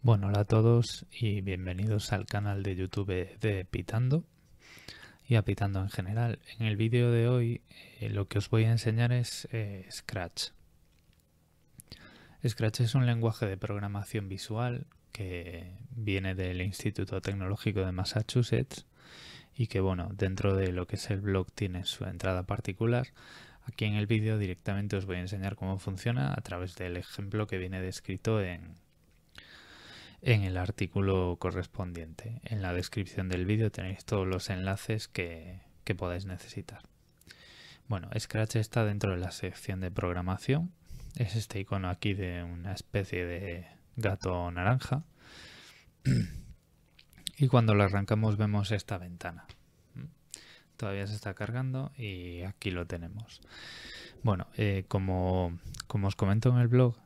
Bueno, hola a todos y bienvenidos al canal de YouTube de Pitando y a Pitando en general. En el vídeo de hoy eh, lo que os voy a enseñar es eh, Scratch. Scratch es un lenguaje de programación visual que viene del Instituto Tecnológico de Massachusetts y que bueno, dentro de lo que es el blog tiene su entrada particular. Aquí en el vídeo directamente os voy a enseñar cómo funciona a través del ejemplo que viene descrito en, en el artículo correspondiente. En la descripción del vídeo tenéis todos los enlaces que, que podáis necesitar. Bueno, Scratch está dentro de la sección de programación. Es este icono aquí de una especie de gato naranja. Y cuando lo arrancamos vemos esta ventana. Todavía se está cargando y aquí lo tenemos. Bueno, eh, como, como os comento en el blog,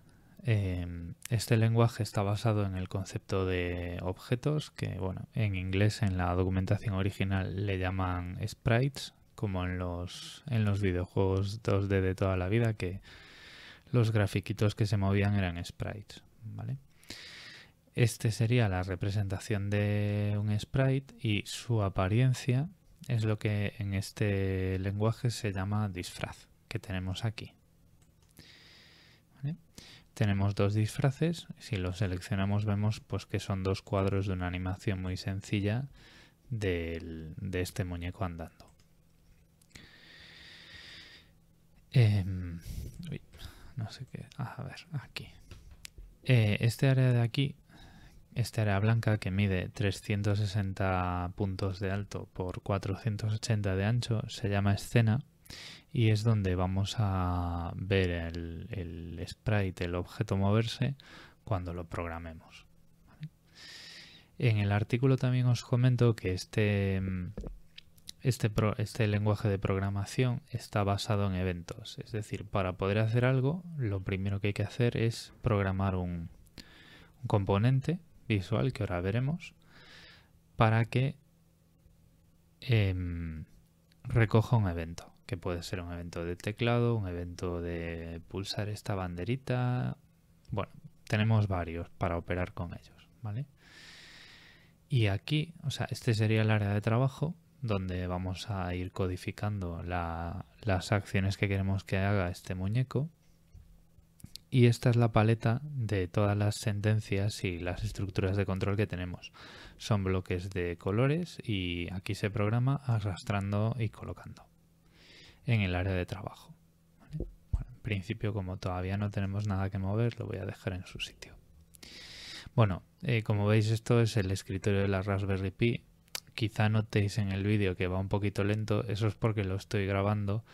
Em, este lenguaje está basado en el concepto de objetos, que bueno, en inglés en la documentación original le llaman sprites, como en los, en los videojuegos 2D de toda la vida, que los grafiquitos que se movían eran sprites. ¿vale? Este sería la representación de un sprite y su apariencia es lo que en este lenguaje se llama disfraz, que tenemos aquí tenemos dos disfraces. Si los seleccionamos vemos pues, que son dos cuadros de una animación muy sencilla de este muñeco andando. Em, no sé qué. Ah, a ver, aquí. Eh, este área de aquí, esta área blanca que mide 360 puntos de alto por 480 de ancho, se llama escena y es donde vamos a ver el sprite, el objeto moverse, cuando lo programemos. En el artículo también os comento que este, mm, este, este lenguaje de programación está basado en eventos. Es decir, para poder hacer algo, lo primero que hay que hacer es programar un, componente visual que ahora veremos para que em, recoja un evento que puede ser un evento de teclado, un evento de pulsar esta banderita. Bueno, tenemos varios para operar con ellos, ¿vale? Y aquí, o sea, este sería el área de trabajo donde vamos a ir codificando las acciones que queremos que haga este muñeco. Y esta es la paleta de todas las sentencias y las estructuras de control que tenemos. Son bloques de colores y aquí se programa arrastrando y colocando en el área de trabajo. en principio, como todavía no tenemos nada que mover, lo voy a dejar en su sitio. Bueno, eh, como veis esto es el escritorio de la Raspberry Pi. Quizá notéis en el vídeo que va un poquito lento, eso es porque lo estoy grabando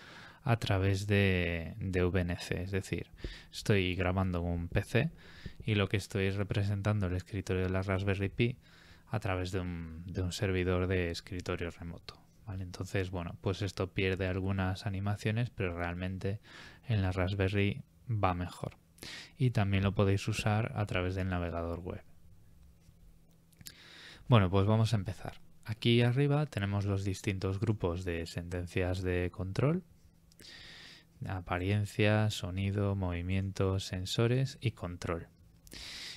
a través de, de VNC, es decir, estoy grabando un PC y lo que estoy es representando el escritorio de la Raspberry Pi a través de un servidor de escritorio remoto. Entonces, bueno, pues esto pierde algunas animaciones, pero realmente en la Raspberry va mejor. Y también lo podéis usar a través del navegador web. Bueno, pues vamos a empezar. Aquí arriba tenemos los distintos grupos de sentencias de control. Apariencia, sonido, movimiento, sensores y control.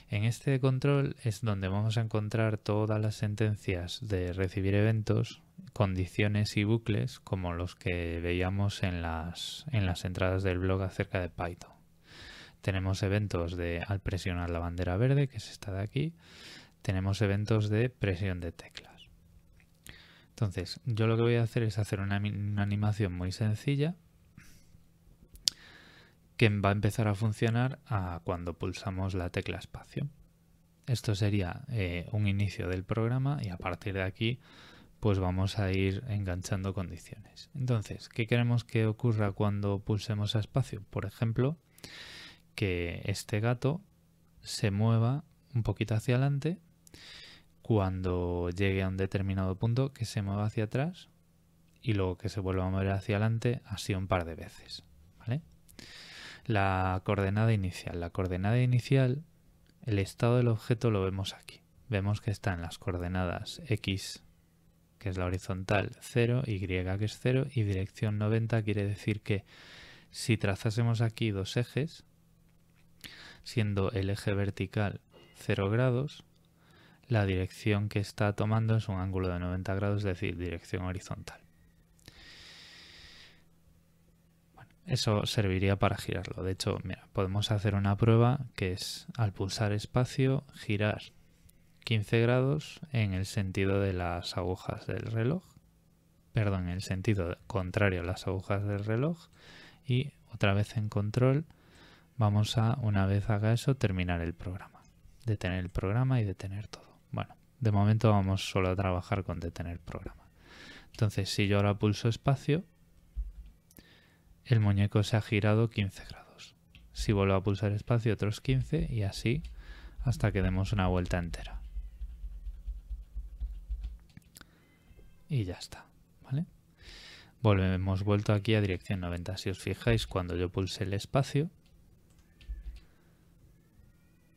En este control es donde vamos a encontrar todas las sentencias de recibir eventos condiciones y bucles como los que veíamos en las, en las entradas del blog acerca de Python. Tenemos eventos de al presionar la bandera verde, que es esta de aquí. Tenemos eventos de presión de teclas. Entonces, yo lo que voy a hacer es hacer una, animación muy sencilla que va a empezar a funcionar a cuando pulsamos la tecla espacio. Esto sería eh, un inicio del programa y a partir de aquí pues vamos a ir enganchando condiciones. Entonces, ¿qué queremos que ocurra cuando pulsemos a espacio? Por ejemplo, que este gato se mueva un poquito hacia adelante cuando llegue a un determinado punto, que se mueva hacia atrás y luego que se vuelva a mover hacia adelante así un par de veces. La coordenada inicial. La coordenada inicial, el estado del objeto lo vemos aquí. Vemos que está en las coordenadas x, que es la horizontal 0, Y que es 0 y dirección 90 quiere decir que si trazásemos aquí dos ejes, siendo el eje vertical 0 grados, la dirección que está tomando es un ángulo de 90 grados, es decir, dirección horizontal. eso serviría para girarlo. De hecho, mira, podemos hacer una prueba que es al pulsar espacio, girar 15 grados en el sentido de las agujas del reloj, perdón, en el sentido contrario a las agujas del reloj y otra vez en control vamos a, una vez haga eso, terminar el programa, detener el programa y detener todo. Bueno, de momento vamos solo a trabajar con detener programa. Entonces, si yo ahora pulso espacio, el muñeco se ha girado 15 grados. Si vuelvo a pulsar espacio, otros 15 y así hasta que demos una vuelta entera. y ya está, ¿vale? Volvemos vuelto aquí a dirección 90. Si os fijáis, cuando yo pulse el espacio,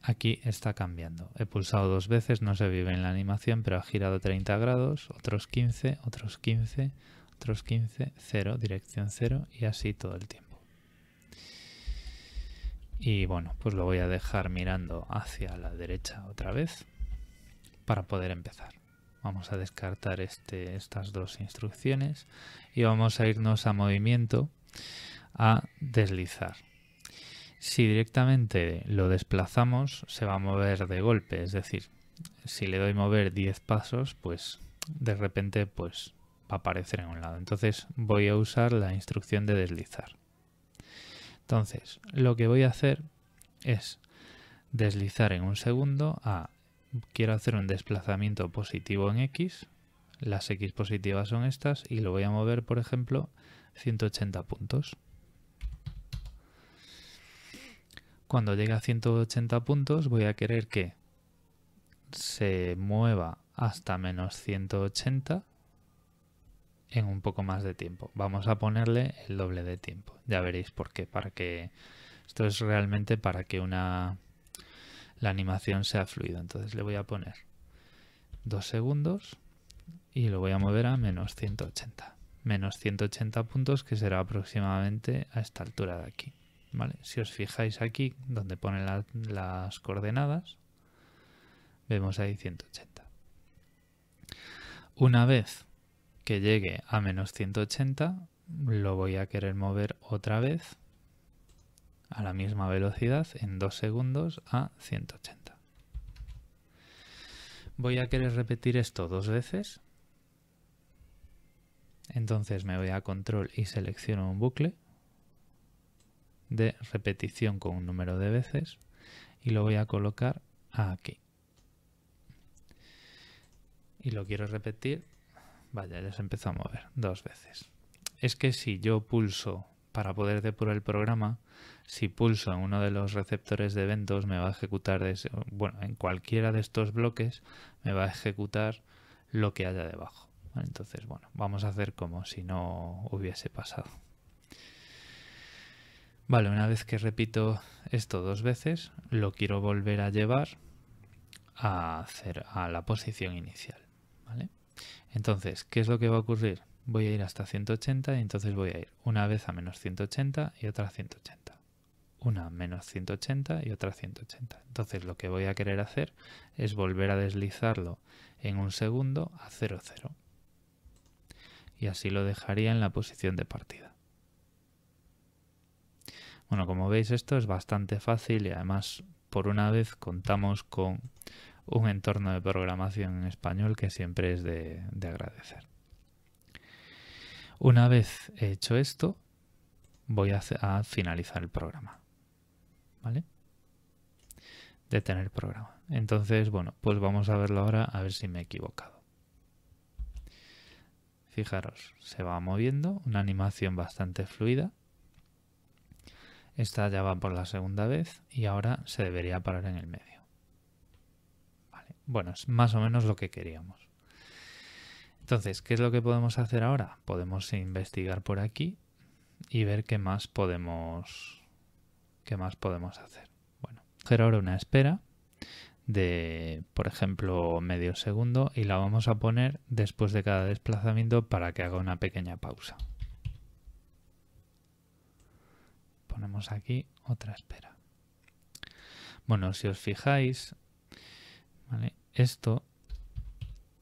aquí está cambiando. He pulsado dos veces, no se vive en la animación, pero ha girado 30 grados, otros 15, otros 15, otros 15, 0, dirección 0 y así todo el tiempo. Y bueno, pues lo voy a dejar mirando hacia la derecha otra vez para poder empezar. Vamos a descartar este, estas dos instrucciones y vamos a irnos a movimiento a deslizar. Si directamente lo desplazamos, se va a mover de golpe, es decir, si le doy mover 10 pasos, pues de repente pues va a aparecer en un lado. Entonces voy a usar la instrucción de deslizar. Entonces, lo que voy a hacer es deslizar en un segundo a quiero hacer un desplazamiento positivo en X, las X positivas son estas y lo voy a mover, por ejemplo, 180 puntos. Cuando llegue a 180 puntos voy a querer que se mueva hasta menos 180 en un poco más de tiempo. Vamos a ponerle el doble de tiempo. Ya veréis por qué. Para que esto es realmente para que una la animación sea fluida. Entonces le voy a poner dos segundos y lo voy a mover a menos 180. Menos 180 puntos que será aproximadamente a esta altura de aquí. ¿vale? Si os fijáis aquí donde pone las coordenadas, vemos ahí 180. Una vez que llegue a menos 180, lo voy a querer mover otra vez a la misma velocidad en 2 segundos a 180. Voy a querer repetir esto dos veces. Entonces me voy a control y selecciono un bucle de repetición con un número de veces y lo voy a colocar aquí. Y lo quiero repetir, vaya, ya se empezó a mover dos veces. Es que si yo pulso para poder depurar el programa, si pulso en uno de los receptores de eventos, me va a ejecutar, bueno, en cualquiera de estos bloques, me va a ejecutar lo que haya debajo. Entonces, bueno, vamos a hacer como si no hubiese pasado. Vale, una vez que repito esto dos veces, lo quiero volver a llevar a, hacer a la posición inicial. ¿vale? Entonces, ¿qué es lo que va a ocurrir? Voy a ir hasta 180 y entonces voy a ir una vez a menos 180 y otra a 180 una menos 180 y otra 180. Entonces lo que voy a querer hacer es volver a deslizarlo en un segundo a 0,0. Y así lo dejaría en la posición de partida. Bueno, como veis esto es bastante fácil y además por una vez contamos con un entorno de programación en español que siempre es de, agradecer. Una vez hecho esto, voy a finalizar el programa. De tener programa. Entonces, bueno, pues vamos a verlo ahora a ver si me he equivocado. Fijaros, se va moviendo, una animación bastante fluida. Esta ya va por la segunda vez y ahora se debería parar en el medio. Bueno, es más o menos lo que queríamos. Entonces, ¿qué es lo que podemos hacer ahora? Podemos investigar por aquí y ver qué más podemos ¿Qué más podemos hacer? Bueno, hacer ahora una espera de, por ejemplo, medio segundo y la vamos a poner después de cada desplazamiento para que haga una pequeña pausa. Ponemos aquí otra espera. Bueno, si os fijáis, esto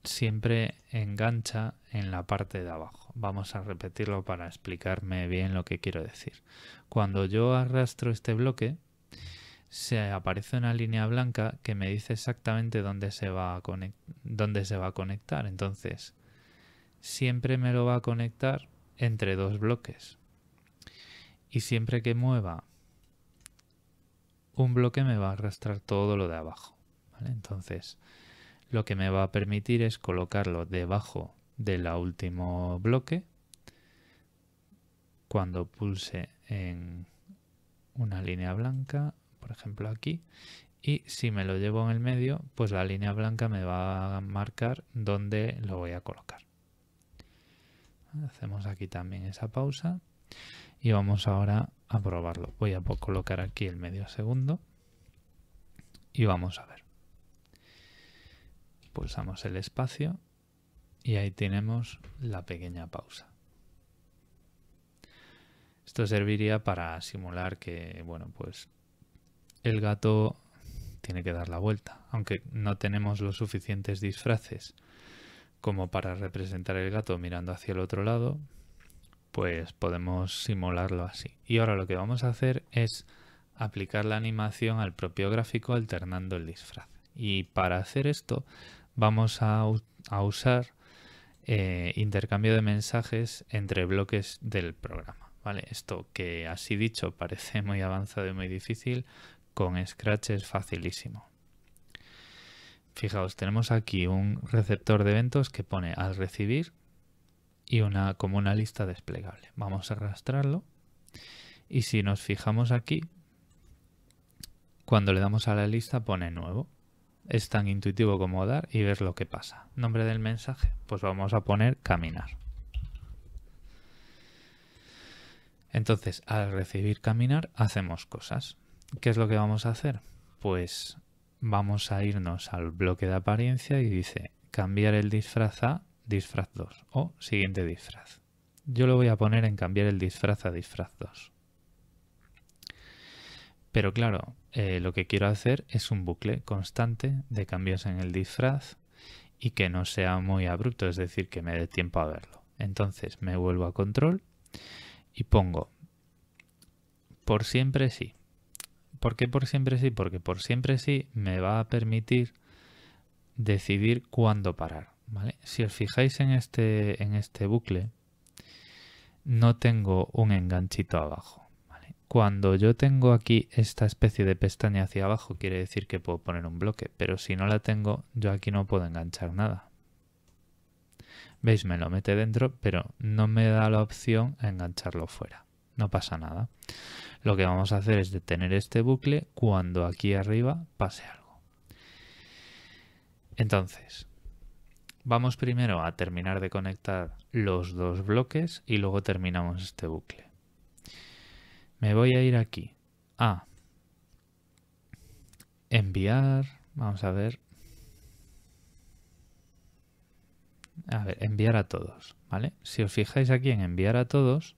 siempre engancha en la parte de abajo. Vamos a repetirlo para explicarme bien lo que quiero decir. Cuando yo arrastro este bloque, se aparece una línea blanca que me dice exactamente dónde se va a, conectar. Entonces, siempre me lo va a conectar entre dos bloques. Y siempre que mueva un bloque me va a arrastrar todo lo de abajo. Entonces, lo que me va a permitir es colocarlo debajo del último bloque. Cuando pulse en una línea blanca, por ejemplo aquí, y si me lo llevo en el medio, pues la línea blanca me va a marcar dónde lo voy a colocar. Hacemos aquí también esa pausa y vamos ahora a probarlo. Voy a colocar aquí el medio segundo y vamos a ver. Pulsamos el espacio y ahí tenemos la pequeña pausa. Esto serviría para simular que, bueno, pues el gato tiene que dar la vuelta, aunque no tenemos los suficientes disfraces como para representar el gato mirando hacia el otro lado, pues podemos simularlo así. Y ahora lo que vamos a hacer es aplicar la animación al propio gráfico alternando el disfraz. Y para hacer esto vamos a, a usar eh, intercambio de mensajes entre bloques del programa. ¿vale? Esto que así dicho parece muy avanzado y muy difícil, con Scratch es facilísimo. Fijaos, tenemos aquí un receptor de eventos que pone al recibir y una, como una lista desplegable. Vamos a arrastrarlo y si nos fijamos aquí, cuando le damos a la lista pone nuevo. Es tan intuitivo como dar y ver lo que pasa. Nombre del mensaje, pues vamos a poner caminar. Entonces, al recibir caminar, hacemos cosas. ¿Qué es lo que vamos a hacer? Pues vamos a irnos al bloque de apariencia y dice cambiar el disfraz a disfraz 2 o siguiente disfraz. Yo lo voy a poner en cambiar el disfraz a disfraz 2. Pero claro, eh, lo que quiero hacer es un bucle constante de cambios en el disfraz y que no sea muy abrupto, es decir, que me dé tiempo a verlo. Entonces me vuelvo a control y pongo por siempre sí. ¿Por qué por siempre sí? Porque por siempre sí me va a permitir decidir cuándo parar. Si os fijáis en este, en este bucle, no tengo un enganchito abajo. Cuando yo tengo aquí esta especie de pestaña hacia abajo, quiere decir que puedo poner un bloque, pero si no la tengo, yo aquí no puedo enganchar nada. ¿Veis? Me lo mete dentro, pero no me da la opción a engancharlo fuera. No pasa nada. Lo que vamos a hacer es detener este bucle cuando aquí arriba pase algo. Entonces, vamos primero a terminar de conectar los dos bloques y luego terminamos este bucle. Me voy a ir aquí. A. Enviar. Vamos a ver. A ver, enviar a todos, ¿vale? Si os fijáis aquí en enviar a todos,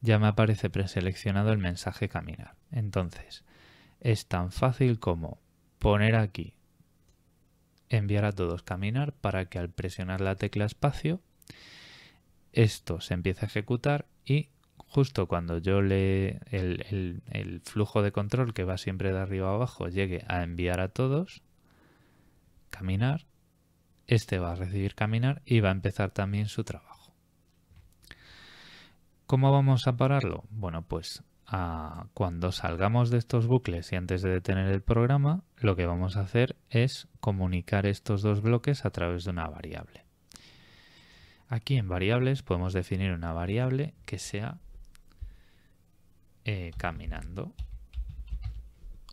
ya me aparece preseleccionado el mensaje caminar. Entonces, es tan fácil como poner aquí enviar a todos caminar para que al presionar la tecla espacio, esto se empiece a ejecutar y justo cuando yo le el, el, flujo de control que va siempre de arriba a abajo llegue a enviar a todos, caminar, este va a recibir caminar y va a empezar también su trabajo. ¿Cómo vamos a pararlo? Bueno, pues ah, cuando salgamos de estos bucles y antes de detener el programa, lo que vamos a hacer es comunicar estos dos bloques a través de una variable. Aquí en variables podemos definir una variable que sea eh, caminando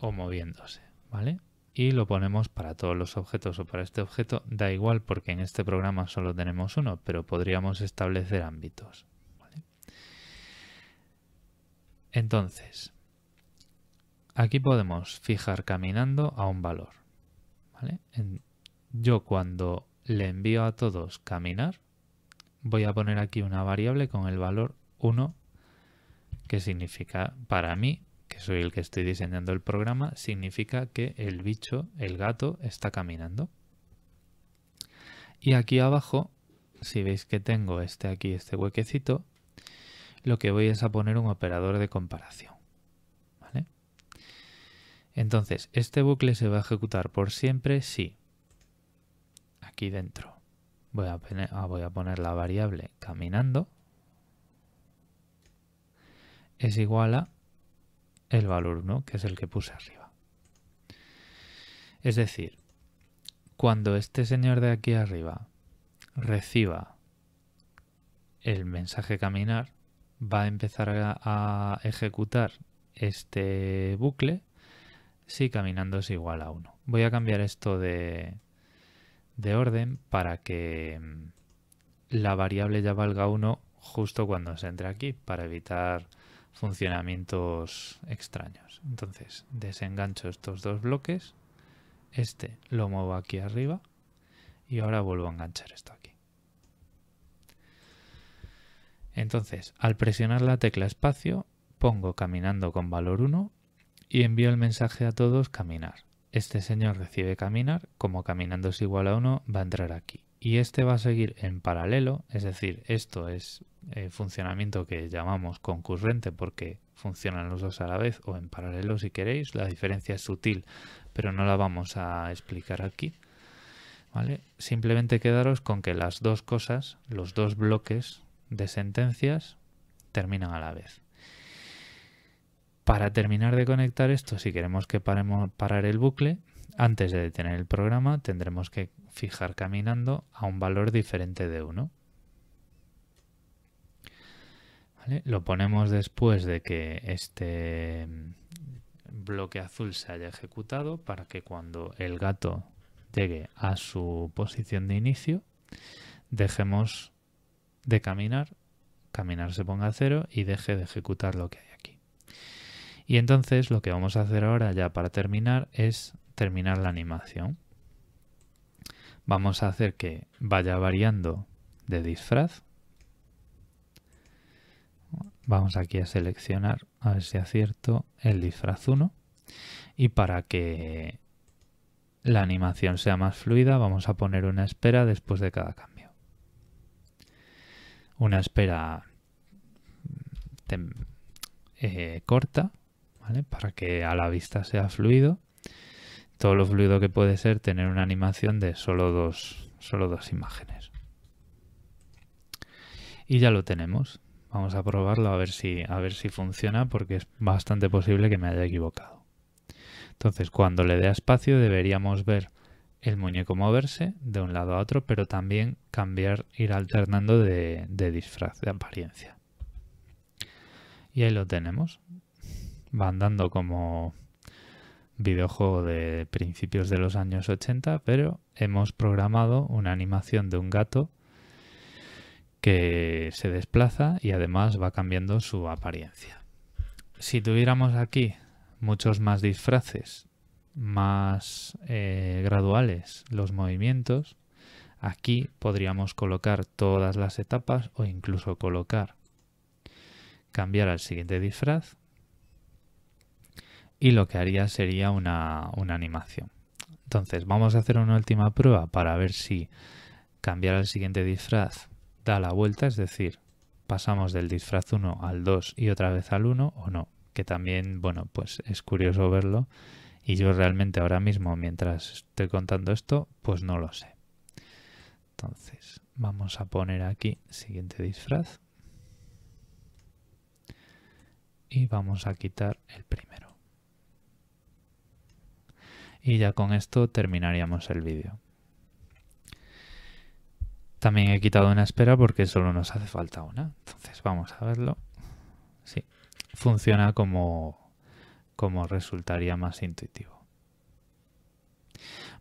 o moviéndose, ¿vale? Y lo ponemos para todos los objetos o para este objeto, da igual porque en este programa solo tenemos uno, pero podríamos establecer ámbitos. Entonces, aquí podemos fijar caminando a un valor. yo cuando le envío a todos caminar, voy a poner aquí una variable con el valor 1 que significa para mí, que soy el que estoy diseñando el programa, significa que el bicho, el gato, está caminando. Y aquí abajo, si veis que tengo este aquí, este huequecito, lo que voy es a poner un operador de comparación. Entonces, este bucle se va a ejecutar por siempre si aquí dentro ah, voy a poner la variable caminando es igual a el valor 1, que es el que puse arriba. Es decir, cuando este señor de aquí arriba reciba el mensaje caminar, va a empezar a, ejecutar este bucle si caminando es igual a 1. Voy a cambiar esto de, de orden para que mm, la variable ya valga 1 justo cuando se entre aquí, para evitar funcionamientos extraños. Entonces, desengancho estos dos bloques, este lo muevo aquí arriba y ahora vuelvo a enganchar esto aquí. Entonces, al presionar la tecla espacio, pongo caminando con valor 1 y envío el mensaje a todos caminar. Este señor recibe caminar, como caminando es igual a 1 va a entrar aquí y este va a seguir en paralelo, es decir, esto es el eh, funcionamiento que llamamos concurrente porque funcionan los dos a la vez o en paralelo si queréis, la diferencia es sutil pero no la vamos a explicar aquí. ¿Vale? Simplemente quedaros con que las dos cosas, los dos bloques de sentencias terminan a la vez. Para terminar de conectar esto, si queremos que paremos, parar el bucle, antes de detener el programa tendremos que fijar caminando a un valor diferente de 1. Lo ponemos después de que este mm, bloque azul se haya ejecutado para que cuando el gato llegue a su posición de inicio dejemos de caminar, caminar se ponga a cero y deje de ejecutar lo que hay aquí. Y entonces lo que vamos a hacer ahora ya para terminar es terminar la animación. Vamos a hacer que vaya variando de disfraz. Vamos aquí a seleccionar, a ver si acierto, el disfraz 1. Y para que la animación sea más fluida, vamos a poner una espera después de cada cambio. Una espera eh, corta, Para que a la vista sea fluido todo lo fluido que puede ser tener una animación de solo dos, solo dos imágenes. Y ya lo tenemos. Vamos a probarlo a ver si, a ver si funciona porque es bastante posible que me haya equivocado. Entonces, cuando le dé espacio deberíamos ver el muñeco moverse de un lado a otro, pero también cambiar, ir alternando de, de disfraz, de apariencia. Y ahí lo tenemos. Va andando como videojuego de principios de los años 80, pero hemos programado una animación de un gato que se desplaza y además va cambiando su apariencia. Si tuviéramos aquí muchos más disfraces, más eh, graduales los movimientos, aquí podríamos colocar todas las etapas o incluso colocar, cambiar al siguiente disfraz y lo que haría sería una, animación. Entonces vamos a hacer una última prueba para ver si cambiar al siguiente disfraz da la vuelta, es decir, pasamos del disfraz 1 al 2 y otra vez al 1 o no, que también, bueno, pues es curioso verlo y yo realmente ahora mismo mientras estoy contando esto, pues no lo sé. Entonces, vamos a poner aquí siguiente disfraz y vamos a quitar el primero y ya con esto terminaríamos el vídeo. También he quitado una espera porque solo nos hace falta una. Entonces vamos a verlo. Sí, funciona como, como resultaría más intuitivo.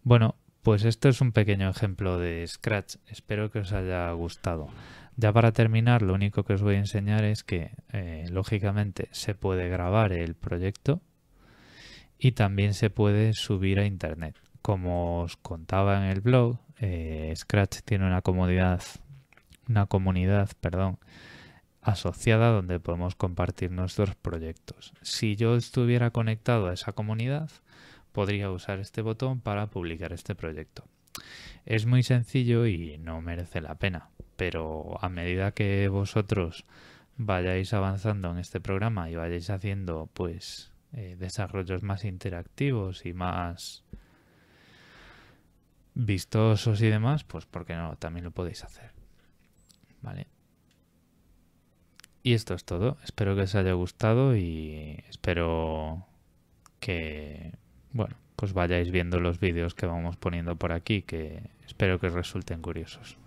Bueno, pues esto es un pequeño ejemplo de Scratch. Espero que os haya gustado. Ya para terminar, lo único que os voy a enseñar es que, eh, lógicamente, se puede grabar el proyecto y también se puede subir a internet. Como os contaba en el blog, eh, Scratch tiene una comodidad, una comunidad, perdón, asociada donde podemos compartir nuestros proyectos. Si yo estuviera conectado a esa comunidad, podría usar este botón para publicar este proyecto. Es muy sencillo y no merece la pena, pero a medida que vosotros vayáis avanzando en este programa y vayáis haciendo pues eh, desarrollos más interactivos y más vistosos y demás, pues porque no, también lo podéis hacer. ¿Vale? Y esto es todo. Espero que os haya gustado y espero que, bueno, pues vayáis viendo los vídeos que vamos poniendo por aquí, que espero que os resulten curiosos.